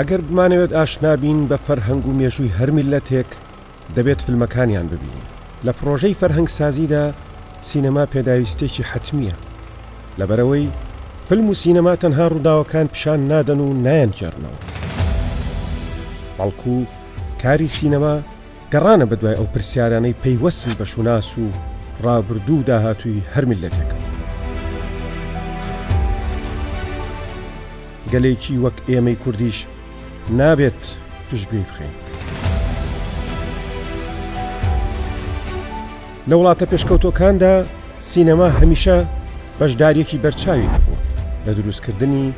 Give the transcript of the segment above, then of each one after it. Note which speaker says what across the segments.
Speaker 1: ئەگەر بمانەوێت ئاشنابین بە فەرهەنگ و مێژووی هەرمیلەتێک دەبێت فلمەکانیان ببینین لە پرۆژەی فەرهەنگ سازیدا سینەما پێداویستێکی حتمیە لەبەرەوەی فلم و سینەما تەنها ڕووداوەکان پیشان نادەن و نایەن جێرنەوە بەڵکو کاری سینەما گەڕانە بەدوای ئەو پرسیارانەی پەیوەستی بە شوناس و ڕابردوو داهاتووی هەرمیلەتەکە گەلێکی وەک ئێمەی کوردیش نابێت توشگوی بخین. لە وڵاتە پێشکەوتۆکاندا سینەما هەمیشە بەشدارێکی بەرچاوی هەبوو لە دروستکردنی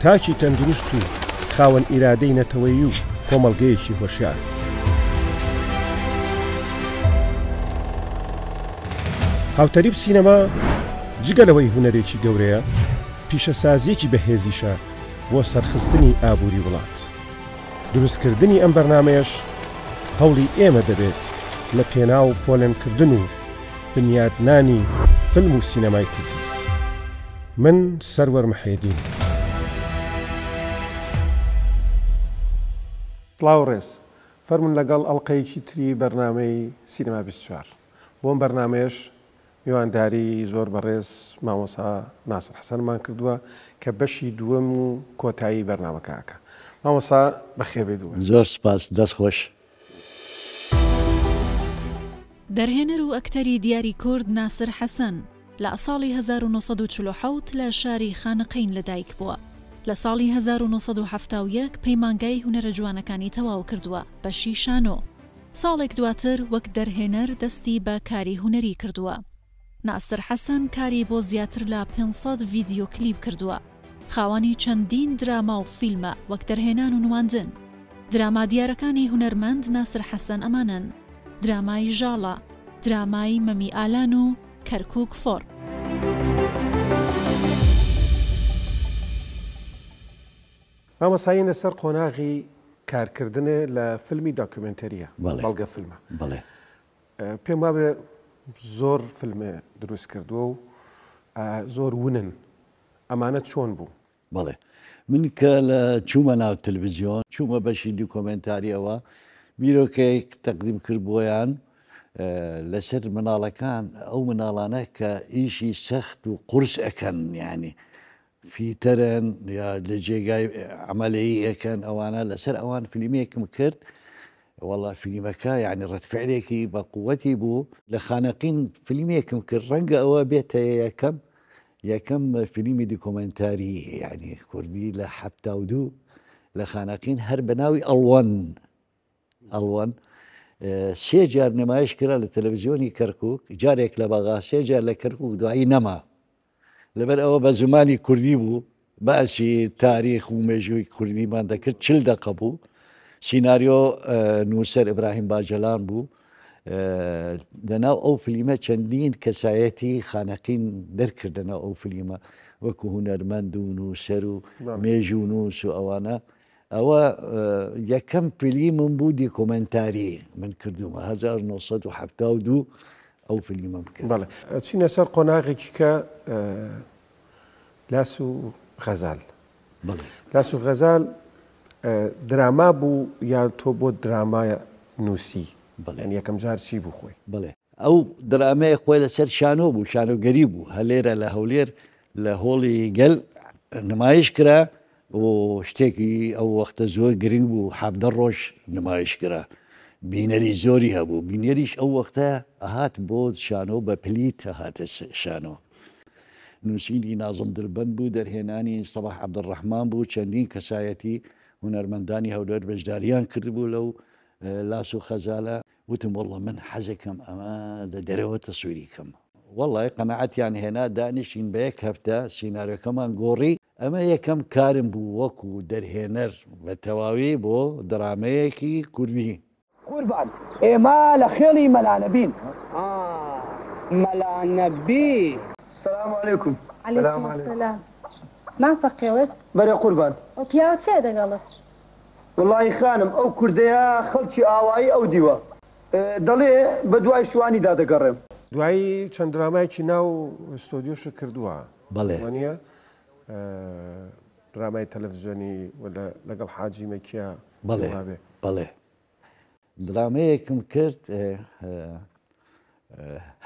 Speaker 1: تاچی تەندروست و خاوەن ئیرادەی نەتەوەی و کۆمەلگەیەکی هۆشیار. هاوتەریب سینەما جگەلەوەی هوەرێکی گەورەیە پیشەسازیەکی بەهێزیشە بۆ سەرخستنی ئابووری وڵات. دروستکردنی ئەم بەرنمەیەش هەوڵی ئێمە دەبێت لە پێنا و پۆلێنکردن و بنیادنانی فلم و سینەمای کردی من سەروەرمەحێدین لاوڕێز فەرمون لەگەڵ ئەڵلقەیەکی تری بەرنمەی سینەما 24 بۆم بەرنمەیەش میوانداری زۆر بەڕێز مامۆسا ناسر حەسەرمان کردووە کە بەشی دووەم و کۆتایی بەرنمەکەکە مامۆسا بەخێ بێت
Speaker 2: زۆر سپاس دەستخۆش. دەرهێنەر و ئەکتەری دیاری کورد ناسر حەسەن لە ساڵی 1940 لە شاری خانقین لەدایک بووە. لە ساڵی 1970 پەیمانگای هوەرە جوانەکانی تەواو کردووە بە شیشانۆ. ساڵێک دواتر وەک دەرهێنەر دەستی بە کاری هوەری کردووە. ناسر حەسەن کاری بۆ زیاتر لە 500 ڤیددیو کلیب کردووە. خاوەنی چەندین دراما و فیلمە وەک دەرهێنان و نواندن درامادیارەکانی هوەرمەند ناسر حەسەن ئەمانن درامای ژاڵە درامایی مەمی ئالان و
Speaker 1: کەرکک فۆر مامەسایی لەسەر قۆناغی کارکردنێ لە فیلمی داکومنتەریە بەڵگە فیلمە بڵێ پێم وابێ زۆر فیلمێ دروست کردووە و زۆر ونن ئەمانە چۆن بوو
Speaker 2: بله من کە لە چوومە ناو تلویزیۆن چوومە او دیکۆمنتاریەوە که تقدیم کرد بۆیان اه، لەسەر مناڵەکان ئەو مناڵانە کە ایشی سخت و قرس ئەەکەن ینی فیتەرەن یا لە أو أنا ئەەکەن ئەوانە لەسەر ئەوان فیلمێکم والله وڵا فیلمەکە یعنی ڕەتفعلێکی بقوتي بو لخانقين لە خانەقین فیلمێکم کرد او ئەوە يا كم یەکەم فیلمی دیکۆمنتاری یعنی کوردی لە حتا و دوو لە خانەقین هەر بەناوی ئەڵوان ئەڵوان سێ جار نمایش کرا لە تەلەڤزیۆنی کەرکک جارێک لە بەغا سێ جار لە کەرکک دوایی نەما لەبەر ئەوە بە زمانی کوردی بوو باسی تاریخ و مێژووی کوردیمان دەکرد چل دەقە بوو سینناریۆ نووسەر ئبراهیم باجلان بوو لەناو ئەو فلیمە چەندین کەسایەتی خانەقین دەرکردنە ئەو فلیمە وەکو هوەرمەند و نووسەر و مێژون و سو ئەوانە ئەوە یەکەم پلی من بوودی
Speaker 1: کۆمنتاری من کردومە 1970 ئەو فلیمە بکرد چینە سەر قۆناغێکی کە لاس و غەزال لاس و غەزال دراما بوو یا تۆ بۆ درامایە نووسی بڵێن یەکەم جار چی بوو خۆی بڵێ ئەو درامەیە خۆی لەسەر
Speaker 2: شانۆ بوو شانۆگەری بوو هەلێرە لە هەولێر لە هۆڵی گەل نمایش کرا و شتێکی ئەو وەختە زۆر گرنگ بوو حەبدە ڕۆژ نمایش کرا بینەری زۆری هەبوو بینێریش ئەو وەختە ئەهات بۆ شانۆ بە پلیت هاتە شانۆ نووسینی نازم دربند بوو دەرهێنانی سەبح عبدڕەحمان بوو چەندین کەسایەتی هوەرمەندانی هەولێر بەشداریان کردبوو لەو لاس و خەزالە وتم والله من حزكم اما دروت تصويركم والله قناعت يعني هنا ان بيك هفتا سيناريو كمان غوري اما يكم كارم بو وكو درهنر بتواوي بو دراميكي كردي قربان ما لخيلي ملانبين اه
Speaker 1: ملانبي السلام عليكم عليكم السلام ما فقيوت بري قربان وبياوت شي دقلت والله خانم او كرديا خلشي اواي او ديوا دەڵێ بە دوای شوانی دادەگەڕێم دوایی چەند درامایکی ناو ستۆدیۆش کردووە بەڵێ درامای تەلەڤزیۆنی لەگەڵ حاجی مەکیە بڵێ بڵێ
Speaker 2: درامەیەکم کرد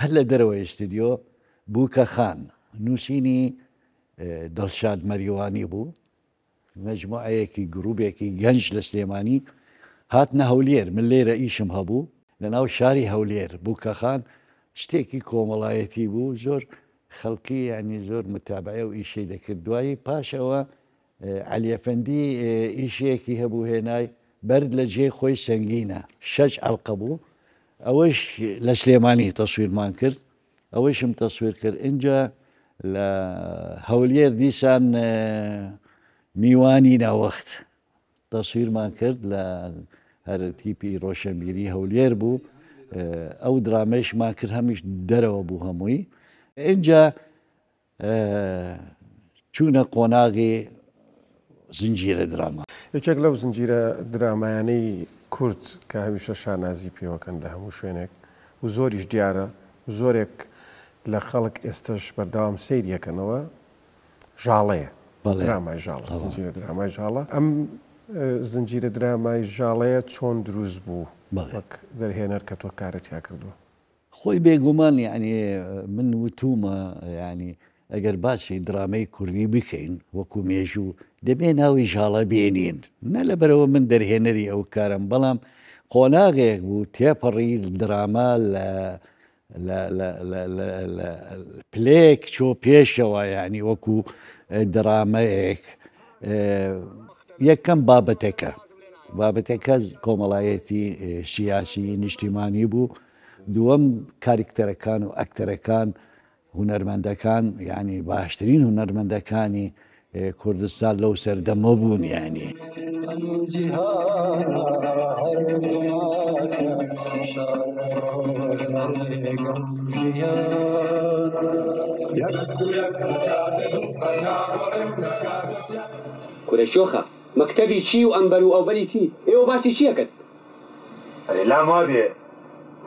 Speaker 2: هەر لە دەرەوە ئێستیدیۆ بووکە خان نووسینی دڵشاد مەریوانی بوو مەجموعەیەکی گروبێکی گەنج لە سلێمانی هاتنە هەولێر من لێرە ئیشم هەبوو لە ناو شاری هەولێر بووکەخان شتێکی کۆمەڵایەتی بوو زۆر خەڵکی ینی زۆر متابعە و ئیشەی دەکرد دوایی پاشەوە علیەفەندی ئیشەیەکی هەبوو هێنای بەرد لە جێ خۆی سنگینە شەج ئەڵقە بوو ئەوەش لە سلێمانی تەسویرمان کرد ئەوەشم تەسویر کرد اینجا لە هەولێر دیسان میوانی ناوەخت تەسویرمان کرد لە هەر تیپی ڕۆشنبیری هەولێر بوو ئەو درامەیشمان کرد هەمیش دەرەوە بوو هەمووی اینجا چوونە قۆناغی
Speaker 1: زنجیرە دراما یەکێک لەو زنجیرە درامایانەی کورت کە هەمیشە شانازی پێوەکەن لە هەموو شوێنێک و زۆریش دیارە زۆرێک لە خەڵک ئێستش بەرداوام سریەکەنەوە ژاڵەیە درامای ژاڵە زنجیرە درامای ژاڵە ئەم زنجیرە درامای ژاڵەیە چۆن دروست بوو دەرهێنەر کە تۆ کارەتیا کردووە خۆی
Speaker 2: بێگومان یعنی من وتومە ینی ئەگەر باسی درامەی کوردی بکەین وەکو مێژ و دەبێ ناوی ژاڵە بێنین نە لەبەرەوە من دەرهێنەری ئەو کارم بەڵام قۆناغەیەک بوو تێپەڕی دراما لە پلێک چۆ پێشەوە ینی وەکو درامەیەک یەکەم بابەتێکە بابەتێکە کۆمەڵایەتی شیاشی نیشتیمانی بوو دووەم کاریکتەرەکان و ئەکتەرەکان هوەرمەندەکان ینی باشترین هوەرمەندەکانی کوردستان لەو سەردەمە بوون ینی.
Speaker 1: کوێشۆخە مەکتتەبی چی و ئەمبەر و ئەوبەری کی ئێوە باسی چیەکەت
Speaker 2: لا ما بێ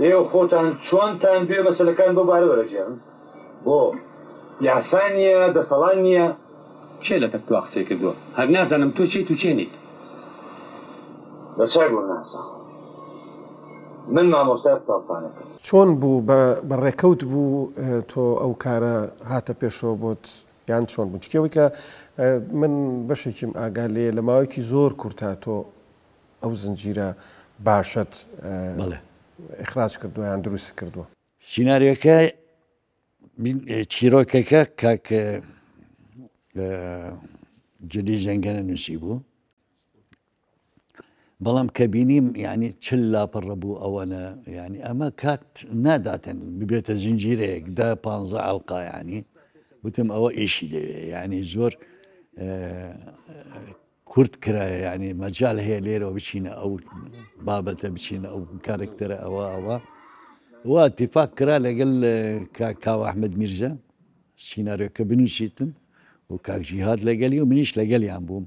Speaker 2: ئێوە خۆتان چۆنتان بێ مەسلەکان بۆ بارەوەرەژیان بۆ یاسان نیە دەسەڵان نییە چێ لەکە تو قسەی کردووە هەر نازانم تۆ چیت و چێنیت بە چای بۆ ناسان من مامۆستاپانەکە
Speaker 1: چۆن بوو بەڕێکەوت بوو تۆ ئەو کارە هاتە پێشەوە بۆت یان چۆن بچکەوەی کە من بەشێکیم ئاگال لێ لە ماوەیەکی زۆر کورتا تۆ ئەو زنجیرە باشەت ئەخراج کردویان دروست کردووە
Speaker 2: سناریەکە چیرۆکەکە کاکە جدی جەنگەنە نووسی بوو بەڵام کە بینیم ینی چل لاپەڕە بوو ئەوەنە ینی ئەمە کات ناداتن ببێتە زنجیرەیەک دا پ عڵقایانی وتم ئەوە ئیشی دەوێت ینی زۆر کورد کرا یعنی يعني مەجال أو لێرەوە بچینە ئەو بابەتە أو ئەو کارێکتەرە ئەوە ئەوە وا تیفاق کرا لەگەل کاواحمد میرژە سینناارۆکە بنووسیتم و کاکجیهات لەگەلی و منیش لەگەلیان بووم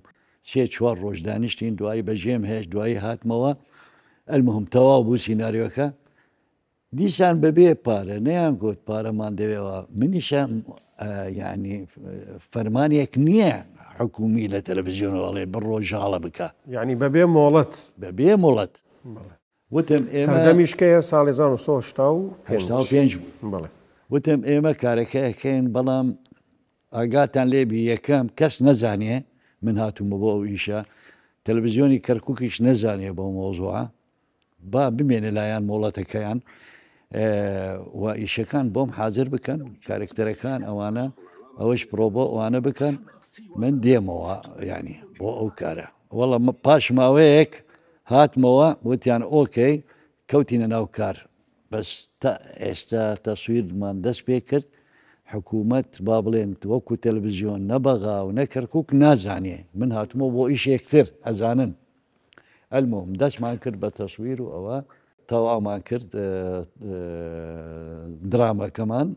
Speaker 2: روش چوار ڕۆژ بجيم دوایی بەژێم هات دوایی المهم ئەلمهم تەواو بوو سینناارۆکە دیسان بەبێ پارە نەیان گوت پارەمان دەوێەوە منيش آه، يعني فرمانيك نییە حکومی لە تەلەڤزیۆنەوەڵێ بڕۆ ژاڵە بکە یعنی بەبێ مۆڵەت بەبێ مۆڵەت
Speaker 1: وتم ئێمەمیشکەیە ساڵی 1970 بڵێ
Speaker 2: وتم ئێمە کارەکەیەکەین بەڵام ئاگاتان لێبی یەکەم کەس نەزانێ من هاتومە بۆ ئەو ئیشە تەلەڤزیۆنی کەرککیش نەزانێ بۆ مۆزوعە با بمێنە لایەن مۆڵەتەکەیان و ئیشەکان بۆم حاضر بکەن کارکتەرەکان ئەوانە ئەوەش پرۆبۆ ئەوانە بکەن من دێمەوە ینی بۆ ئەو کارە وەڵە پاش ماوەیەک هاتمەوە وتیان ئۆکەی کەوتینە ناو کار بەس تا ئێستا تەسویرمان دەست پێ کرد حکوومەت با بڵێن وەکو تەلویزیۆن نەبەغا و نەکردکوک نازانێ من هاتمە بۆ ئیشێکتر ئەزانن ئەلمۆم دەستمان کرد بە تەسویر و ئەوە تەوامان کرد درامەکەمان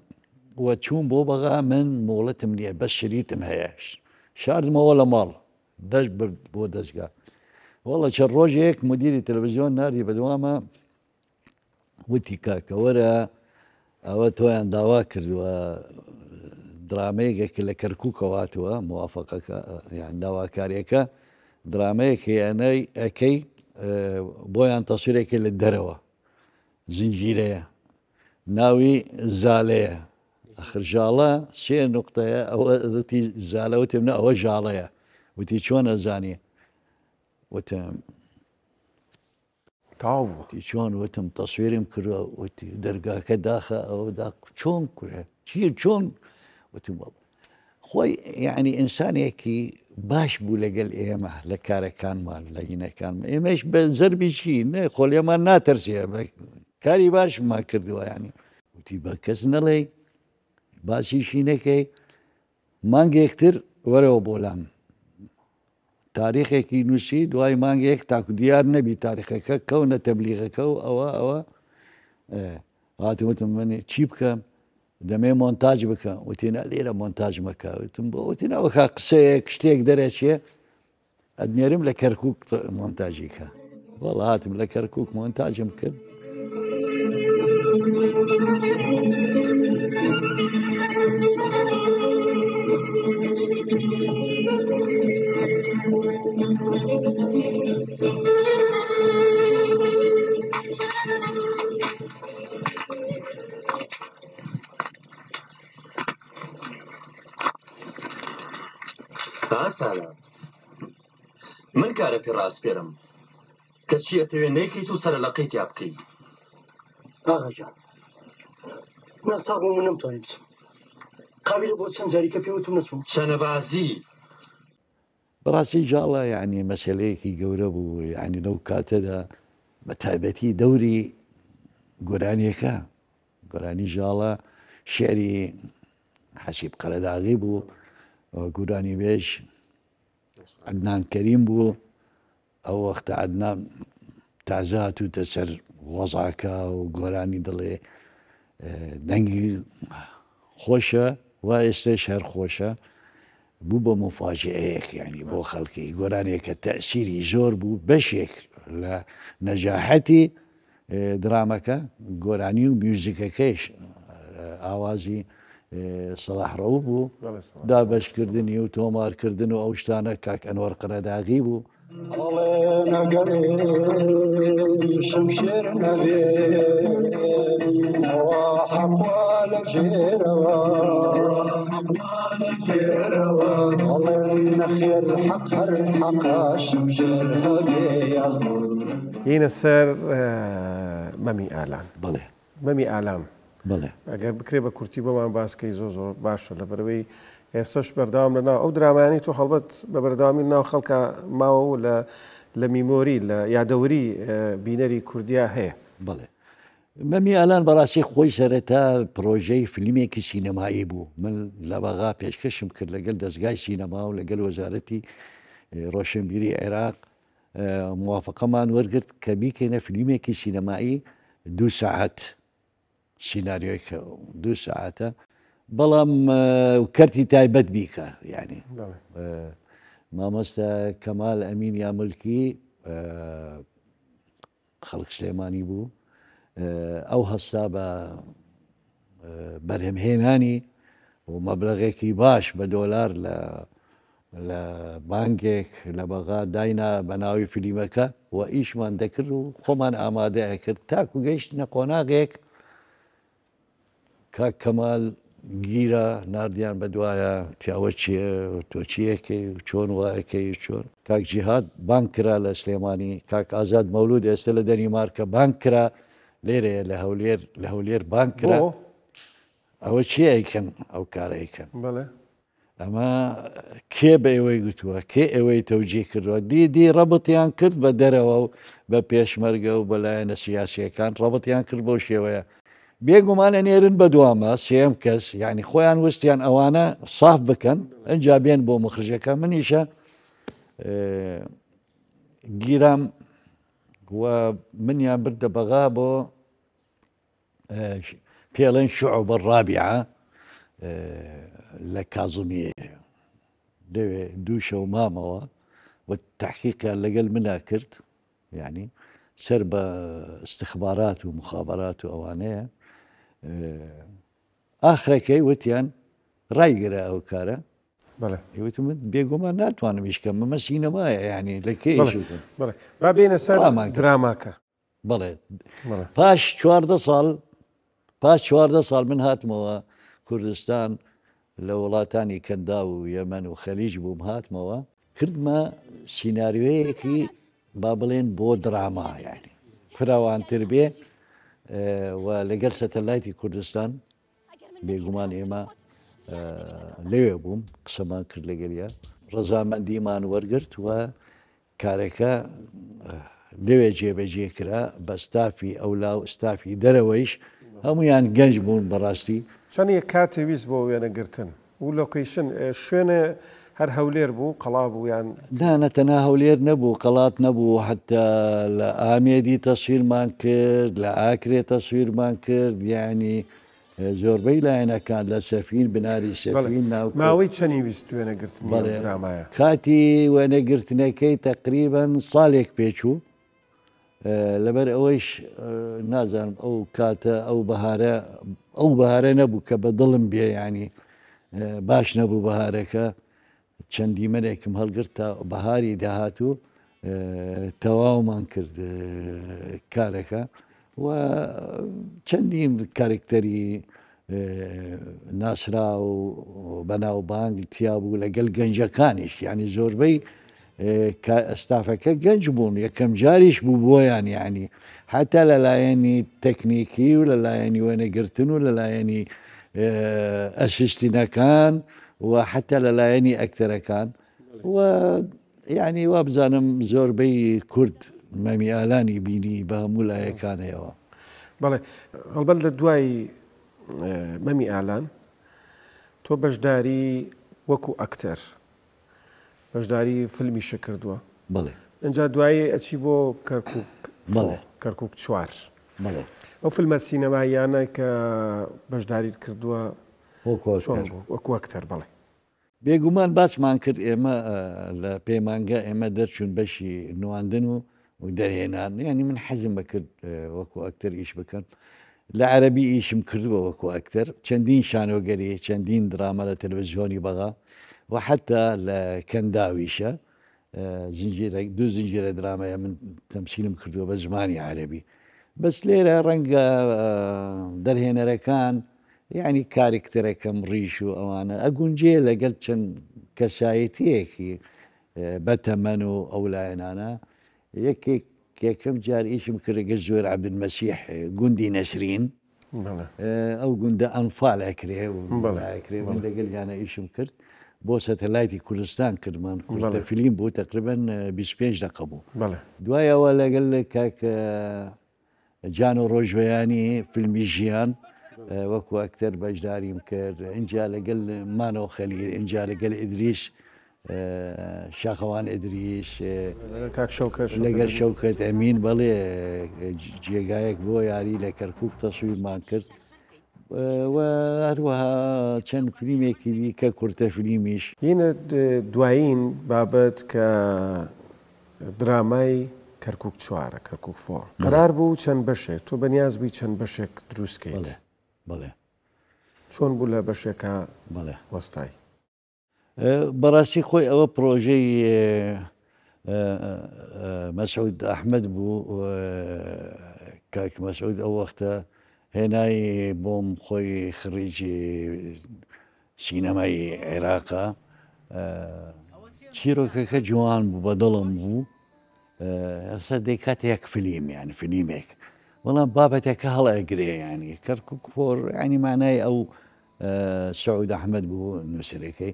Speaker 2: وە چوون بۆ بەغا من مۆڵەتم نییە بە شریتم هەیەش شاردمەوە لە ماڵ دەست برد بۆ دەستگا وڵە چە ڕۆژێک مدیری تەلەڤزیۆن ناری بەدوامە وتی کاکەوەرە ئەوە تۆیان داوا کردووە درامەیەکێک لە کەرکووکەواتوە موواافقەکە یان داواکاریەکە درامەیەک هێنەی ئەەکەی بۆیان تەسیرێکی لە دەرەوە زنجیرەیە ناوی زالەیە خرژاڵە سێ نقطەیە ئەوەتی زالەوە تێ منە ئەوە ژاڵەیە وتی چۆن ئەزانانی وتم تاوتی چۆن وتم تەسوێرم کردوە وتی دەرگاکە داخە ئەوەدا چۆن کورە چی چۆن وتم بەڵ خۆی یعنی ئینسانێکی باش بوو لەگەل ئێمە لە کارەکانمان لە هینەکان ئێمەش بە زربیشی نە خۆلێمان ناتەرسێ کاری باش ما کردووە ینی وتی بە کەس نەڵێ باسیشی نەکەی مانگێکتر وەرەوە بۆلام تاریخێکی نووسی دوای مانگێک تاکو دیار نەبی تاریخەکە کەونە تەبلیغەکە و ئەوە ئەوە هاتیوتم منێ چی بکە دەمێ مۆنتاج بکە وتینە لێرە مۆنتاج مەکاوتتم بۆ وتینەوە کا قسەیەک شتێک دەرەچێ ئەدنێرم لە کەرکک مۆنتاژیکە وڵ هاتم لە کەرکک مۆنتاجم کرد. Thank you. پێڕاستپێرم کە چی ئەتەوێ نەیکەیت و سەر لەقیت یا بکەیت
Speaker 1: ناسا بۆ من نمتوانیت
Speaker 2: قابل بۆ چەند جاریکە پێوتم نەچوم شەنەبازی بەڕاستی جاڵە یعنی مەسلەیەکی گەورە بوو یعنی لەو کاتەدا بە تایبەتی دەوری گۆرانیەکە گۆرانی ژاڵە شعری حەسیب قەرەداغی بوو گورانی بێژ عدنان کەریم بوو ئەو وەختە عدنا تازات و تەسەر وەزاکە و گۆرانی دڵێ دەنگی خۆشە وا ئێستا شەر خۆشە بوو بە مفاجەیەک ینی بۆ خەڵکی گۆرانێکە تەسیری زۆر بوو بەشێک لە نەجااحەتی درامەکە گۆرانی و میوزیکەکەیش ئاوازی سەلاحڕەو بوو دابشکردنی و تۆمارکردن و ئەو شتانە کاک ئەنوەرقەداغی بوو نەگەری شمشێر نەبێ نەوە حەقوا لە ژێرەوە ئەڵێ نەخێر حەق هەر حەقا شمژێر هەبێ
Speaker 1: یینە سەر مەمی ئالان بڵێ مەمی ئالام بڵێ ئەگەر بکرێ بە کورتی بەوان باسکەی زۆ زۆر باشە لە بەرەوەی ئێستش بەردام لەنا ئەو درامانی تۆ هەڵبەت بە بەردامی ناو خەڵکە ماوە لە لە میمۆری لە یادەوری بینەری کوردیا هەیە
Speaker 2: بڵێ مەمی ئالان بەڕاستی خۆی سەرەتا پرۆژەی فیلمێکی سینەمایی بوو من لە بەغا پێشکەشم کرد لەگەل دەستگای سینەما و لەگەل وەزارەتی ڕۆشنبیری عێراق موافقەمان وەرگرت کە بیکەینە فیلمێکی سینەمایی دو ساعت سینناریۆی دو ساعتە بەڵام کەرتی تایبەت بیکە یعنی مامۆستا کەمال ئەمین یا ملکی خەڵک سلێمانی بوو ئەو هەستا بە بەرهمهێنانی و مەبلغێکی باش بە دۆلار لە لە بانگێک لە بەغا داینا بەناوی فلیمەکە و ئیشمان دەکرد و خۆمان ئامادەیە کرد تاکو گەیشتە قۆناغێک کاک کەمال گیرە نردیان بەدوایە پیاوە چییە تۆ چیەکەی چۆن وایەکەی چۆن کاک جیهات بانکرا لە سلێمانی کاک ئازاد مەولود ئێستا لە دەنیمارکە بانکرا لێرەیە لە هەولێر لە هەولێر بانکرا ئەوە چیەکەن ئەو کارەکەن ئەمە کێ بە ئێوەی گوتووە کێ ئێوەی تەوجی کردووە دیدی ڕەبەتیان کرد بە دەرەوە و بە پێشمەرگە و بەلایەنە سیاسیەکان ڕەبەتیان کرد بۆ شێوەیە بيقوم انا نيرن بدواما سيم یعنی يعني وستیان وستيان اوانا صاف بكن ان جابين بو مخرجه گیرم منیان بردە بەغا بۆ پێڵێن شوع بەڕابیە لە کازمیە دەوێ دوو شەو مامەوە و تحقیقیان لەگەل منا کرد یعنی سەر استخبارات ومخابرات مخابرات ئاخرەکەی وتیان ڕایگرە ئەو کارە وتم بێگومان ناتوانم هیچکەم مەمە سینەمایە ینی لە کێ با بێنە سەرمان دراماکە بڵێ پاش چواردە ساڵ پاش چواردە ساڵ من هاتمەوە کوردستان لە وڵاتانی کەندا و یەمەەن و خەلیج بووم هاتمەوە کردمە سینناریوەیەکی با بڵێن بۆ درامایانی فراوانتر بێ و لەگەر سەتەلایتی کوردستان بێگومان ئێمە لەوێ بووم قسەمان کرد لەگەریە ڕزامەندیمان وەرگرت وە کارەکە لەوێ جێبەجێ کرا بە
Speaker 1: ستافی ئەولاو ستافی دەرەوەیش هەمویان گەنج بوون بەڕاستی چەند یە کاتێویست بۆ وێنەگرتن و لۆکیشن شوێنە هەر هەولێر بوو قەڵا بوویان
Speaker 2: دانەتەنا هەولێر نەبوو قەڵات نەبوو حتا لە ئامێدی تەسویرمان کرد لە ئاکرێ تەسویرمان کرد یعنی زۆربەی لایەنەکان لە سەفین
Speaker 1: بناری سەفین ناو ماوەی چەنیویست وێنەگرتنیڕامایە
Speaker 2: کاتی وێنەگرتنەکەی تقریبن ساڵێک پێچوو لەبەر ئەوەیش نازانم ئەو کاتە ئەو بەهارە ئەو بەهارە نەبوو کە بە دڵم بێ ینی باش نەبوو بەهارەکە چەندی مەرێکم هەڵگرت تا بەهاری داهاتوو تەواومان کرد کارەکە و چەندین کارکتەری ناسرا و بەناوبانگ تیا بوو لەگەل گەنجەکانیش ینی زۆربەی ئەستافەکە گەنج بوون یەکەم جاریش بوو بۆیان یعنی حتا لەلایەنی تەکنیکی و لەلایەنی وێنەگرتن و لەلایەنی ئەسیستینەکان و و حتا لەلایەنی ئەکتەرەکان و یعنی وا بزانم زۆربەی کورد مەمیالانی بینی بە هەموو
Speaker 1: لایەکانەوە بەڵێ هەڵبەت لە دوای مەمی ئالان تۆ بەشداری وەکو ئەکتەر بەشداری فلمی شەکردووە بڵێ ئەجا دوایی ئەچی بۆ کەرکک کەرکک چوار بڵێ ئەو فلمە سینەمایانە کە بەشداریت کردووە وەکوەکتەر بڵێ
Speaker 2: بێگومان باسمان کرد ئێمە لە پەیمانگە ئێمە دەرچوون بەشی نواندن و و دەرهێنان ینی من حەزم بکرد وەکو ئەکتەر ئیش بکەن لە عەربی ئیشم کردووە وەکو ئەکتەر چەندین شانۆگەری چەندین درامە لە تەلەڤزیۆنی بەغا و حتا لە کەنداویشە دو زنجیرە درامەیە من تەمسیلم کردووە بە زمانی عەربی بەس لێرە ڕەنگە دەرهێنەرەکان یعنی کارکتەرەکەم ڕیش و ئەوانە ئەگونجێ لەگەل چەند کەسایەتەیەکی بەتەمەن و ئەو لایەنانە یەکێک یەکەم جار ئیشم کردگە زۆر عبن مەسیح گوندی نەسرین ئەو گوندە ئەنفالەکرێ وڵایکرێ لەگەل یانە ئیشم کرد بۆ سەتەلایتی کوردستان کردمان کوردە فیلیم بۆ تقریبن 25 دقە بوو دوایەوە لەگەل کاکە جان و ڕۆژوەیانی فیلمی ژیان وەکو ئەکتەر بەشداریم کرد اینجا لەگەل مانەوە خەلی اینجا لەگەل ئیدریش شاخەوان ئیدریش لەگەر شەوکەت ئەمین بەڵێ جێگایەک بۆ یاری لە کەرکک تەسوویمان کرد هەروەها
Speaker 1: چەند فیلمێکی دی کە کورتە فیلمیش هینە دوایین بابەت کە درامای کەرکک چوارە کەرکک فۆر قرار بوو چەند بەشێک تۆ بەنیاز بووی چەند بەشێک دروستکەیت. بڵێ چۆن بوو لە بەشێکە بڵێ وەستای
Speaker 2: بەڕاستی خۆی ئەوە پرۆژەی مەسەود ئەحمد بوو کاک مەسەود ئەو وەختە هێنای بۆم خۆی خریجی سینەمای عێراقا چیرۆکەکە جوان بوو بە دڵم بوو هەسە دەی کات یەک فلیم یان فلیمێک بەڵام بابەتێکە هەڵ ئەگرێ ینی کەرک و کۆر ینی مانای ئەو سعود ئەحمد بوو نووسەرەکەی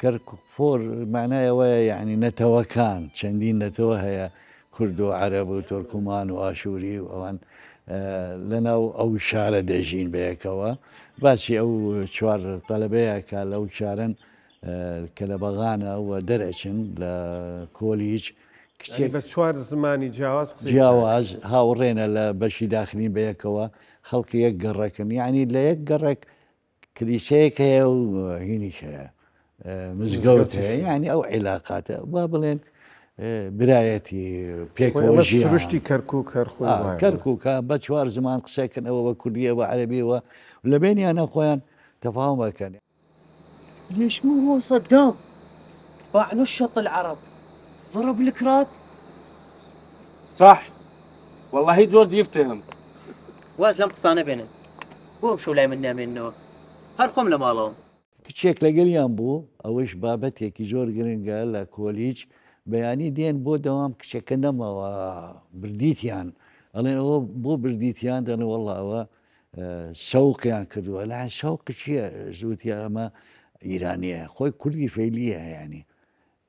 Speaker 2: کەرکۆر مانایەوەە یعنی نەتەوەکان چەندین نەتەوە هەیە کورد و عرب و تۆرکمان و ئاشووری و ئەوان لەناو ئەو شارە دەژین بەیەکەوە باسی ئەو چوار تەلبەیەکە لەو چارن کە لە بەغانە و دەرەچن لە کۆلیج بە
Speaker 1: چوار زمانی جیاواز جیاواز
Speaker 2: هاوڕێنە لە بەشی داخنی بەیەکەوە خەڵکی یەک گەڕەکەن یعنی لە یەک گەڕێک کلیسەیەک هەیە و هینیش هەیە مزگەوت هەیە ینی ئەو عێلاقاتە با بڵێن برایەتی پێکۆژیشتی کەرک و کەرکووکە بە چوار زمان قسەکەن ئەوە بە کوردیەوە عەربیەوە لە بینیانە خۆیان تەفاهم بەکەن
Speaker 1: ليش مو هو صدام باع نشط العرب ضرب الكرات صح والله جورج يفتهم وازلم بينه هو ومشو لا منا منه هرخم لمالهم
Speaker 2: کچێک لەگەلیان كوليج بياني دين بو دوام كشكنا ما برديت دێن بۆ دەوام کچەکە نەمەوە بردیتیان ئەڵێن ئەوە والله بردیتیان دەنەوەڵاوە شەوقیان کردووە لا شيء چییە يا ما ايرانيه خوي كل فەیلیە يعني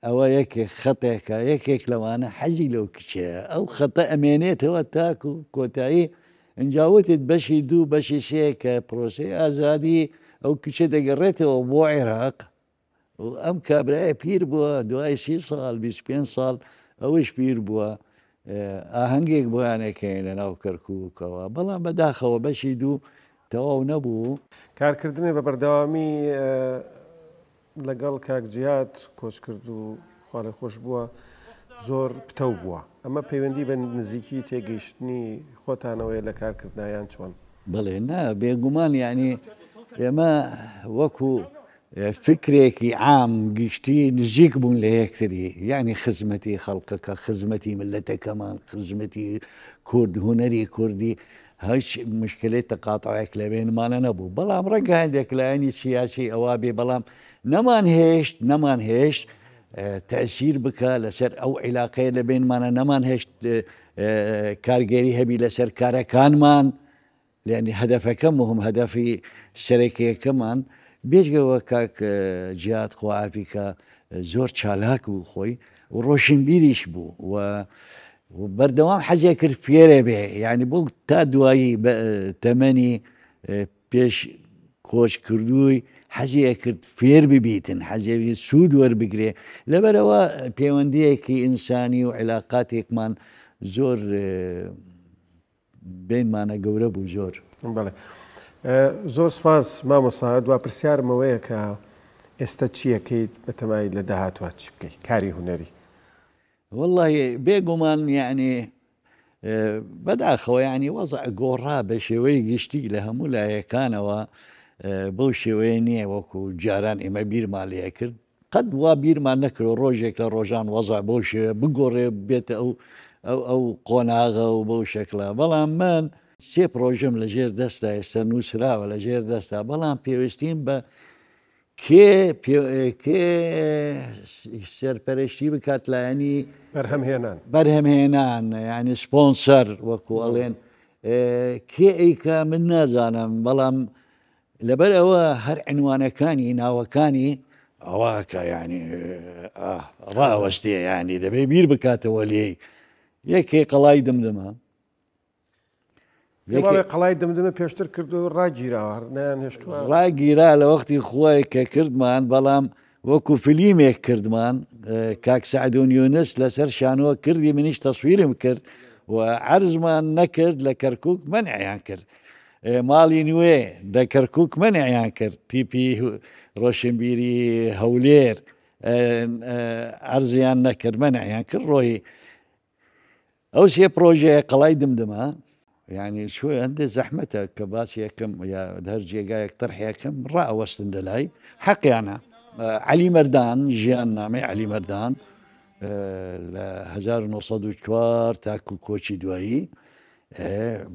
Speaker 2: ئەوە یەکێک خەتێکە یەکێک لەوانە حەزی لەو کچەیە ئەو خەتە ئەمێنێتەوە تاکو کۆتایی ئەنجاوتت بەشی دوو بەشی سەیە کە پرۆسی ئازادی ئەو کچە دەگەڕێتەوە بۆ عێراق ئەم کابراایە پیر بووە دوای سی ساڵ 25 ساڵ ئەوش پیر بووە ئاهەنگێک بۆیانەکەین
Speaker 1: لە ناو کەرکووکەوە بەڵام بەداخەوە بەشی دوو تەواو نەبوو کارکردنی بە بەردەوامی لەگەڵ کاکجیات کۆچ کرد و خاڵی خۆش بووە زۆر پتە بووە ئەمە پەیوەندی بە نزیکی تێگەیشتنی خۆتانەوەی لە کارکردنایان چۆن
Speaker 2: بڵێ نا بێگومان یعنی ئێمە وەکو فکرێکی عام گشتی نزیک بوون لە یەکتری یعنی خزمەتی خەڵکەکە خزمەتی ملەتەکەمان خزمەتی کورد هوەری کوردی هیچ مشکلی تەقاتەوەک لەوێنمانە نەبوو بەڵام ڕەنگە هەندێک لایەنی سیاسی ئەوە بێ بەڵام نەمان هێشت نەمان هێشت تەسیر بکە لەسەر ئەو عیلاقەیە لە بینمانە نەمان هێشت کارگەری هەبی لەسەر کارەکانمان لێنی هەدەفەکە مهم هەدەفی سەرەکیەکەمان بێژگەوە کاک جیات خۆعافیکە زۆر چالاک بوو خۆی و ڕۆشنبیریش بوو و بەردەوام حەزیە کرد فێرە بێ یعنی بۆ تا دوایی تەمەنی پێش کۆچ کردووی حەزیە کرد فێر ببیتن حەزێوی سوود وەربگرێ لەبەرەوە پەیوەندیەکی ئینسانی و عیلااقاتێکمان زۆر
Speaker 1: بینمانە گەورە بوو زۆر زۆر سپاس مامۆسا دوا پرسیارمەوەیە کە ئێستا چیەکەیت بەتەمای لە داهاتوە چی بکەیت کاری هوەری
Speaker 2: والله بێگومان یعنی بەداخەوە ینی وەزە گۆڕا بە شێوەی گشتی لە هەموو لایەکانەوە بەو شێوەیە نییە وەکو جاران ئێمە بیرمالەیە کرد قەت وا بیرمان نەکرەوە ڕۆژێک لە ڕۆژان وەزا بۆ شێوە بگۆڕێ بێتە ئەو ئەو ئەو قۆناغە و بەو شکلا بەڵام من سێ پرۆژم لە ژێر دەستا ئێستا نووسراوە لە ژێر دەستا بەڵام پێویستیم بە کێ کێ سەرپەرشتی بکات لایەنی بەرهەمهێنان بەرهەمهێنان ینی سپۆنسەر وەکو ئەڵێن کێ ئەیکە من نازانم بەڵام لەبەر ئەوە هەر عنوانەکانی ناوەکانی ئەوەکە ینی ڕاوەشتێ ینی دەبێ بیر بکاتەوە لێ یەکێ قەڵای دمدمە
Speaker 1: قەڵای دمدمە پێشتر کرد و ڕاگیراوە نیان هێشت
Speaker 2: ڕاگیرا لە وەختی خۆی کە کردمان بەڵام وەکو فلیمێک کردمان کاکسعدونیونس لەسەر شانەوە کردی منیش تەسویرم کرد و عرزمان نەکرد لە کەرکک منعیان کرد ماڵی نوێ دەکەرکک منیان کرد تیپی ڕۆشنبیری هەولێر ئەرزیان نەکردمەنیان کرد ڕۆی ئەو سێ پرۆژەیە قەڵای دمدمە یعنی شو هەندێ زەحمەتە کە باس یەکەم یا هەر جێگایەک تەرحەکەم ڕاوەستن دەلای حەقییانە علی مەردان ژیان نامی علی مەردان لە 1940 تاکو کۆچی دوایی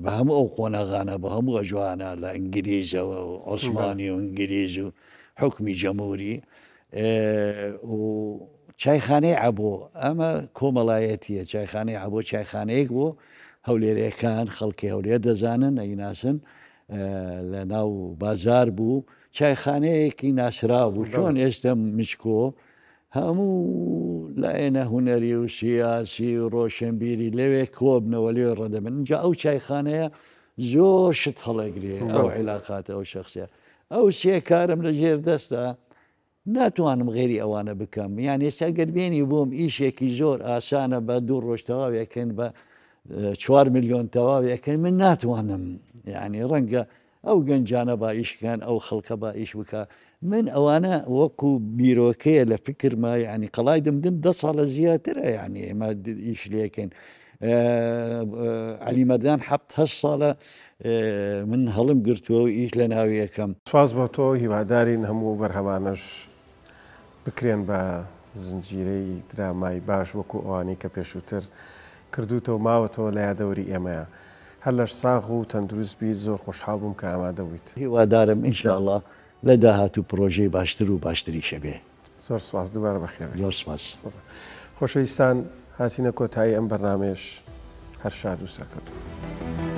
Speaker 2: بە هەموو ئەو قۆناغانە بە هەموو ئەژوانە لە ئەنگریزەوە و ئۆسمانی و ئەنگریز و حکمی جەموری و چایخانەی عبۆ ئەمە کۆمەڵایەتیە چایخانەی عبۆ چایخانەیەک بۆ هەولێرەکان خەڵکی هەولێ دەزانن ئەیناسن لە ناو بازار بوو چایخانەیەکی ناسرا بوو چۆن ئێستا مچکۆ هەموو لە ئێنە هوەری و سیاسی و ڕۆشنبیری لەوێ کۆبنەوە لێ ڕەدەبن جا ئەو چایخانەیە زۆر شت هەڵەگرێ ئەو عیلاقاتەوە شخصە ئەو سێ کارم لە ژێر دەستە ناتوانم غێری ئەوانە بکەم یان ێستا گەربێنی بۆم ئیشێکی زۆر ئاسانە بە دوو ڕۆژتەواوەکەن بە چوار میلیۆن تەواوەکەن من ناتوانم یعنی ڕەنگە ئەو گەنجانە با ئیشکەن ئەو خەڵکە با ئیش بکە من ئەوانە وەکو بیرۆکەیە لە فکرما ینی قەڵای دمدن ده ساڵە زیاترە ینی ئێمە ئیش لەکەین. علیمەدان
Speaker 1: حەبت هە ساڵە من هەڵم گرتووە و ئیش لە ناوی یەکەم. سواز بە تۆ هیوادارین هەموو بەرهەمانش بکرێن بە زنجیرەی درامای باش وەکو ئەوانی کە پێشووتر کردوتە و ماوەتەوە لە یادەوری ئێمەیە. هەر لەش ساغ و تەندروست بی زۆر خۆشحاڵ بووم کە ئامادە بوویت. هیوادارم ئینشاءله. لە داهات و پرۆژەی باشتر و باشتری شەبێ زۆر سواز دووار بەخێ زۆر سپاس خۆشەویستان هاسینە کۆتایی ئەم بەرنمێش هەر شاد و سەرکەوتن.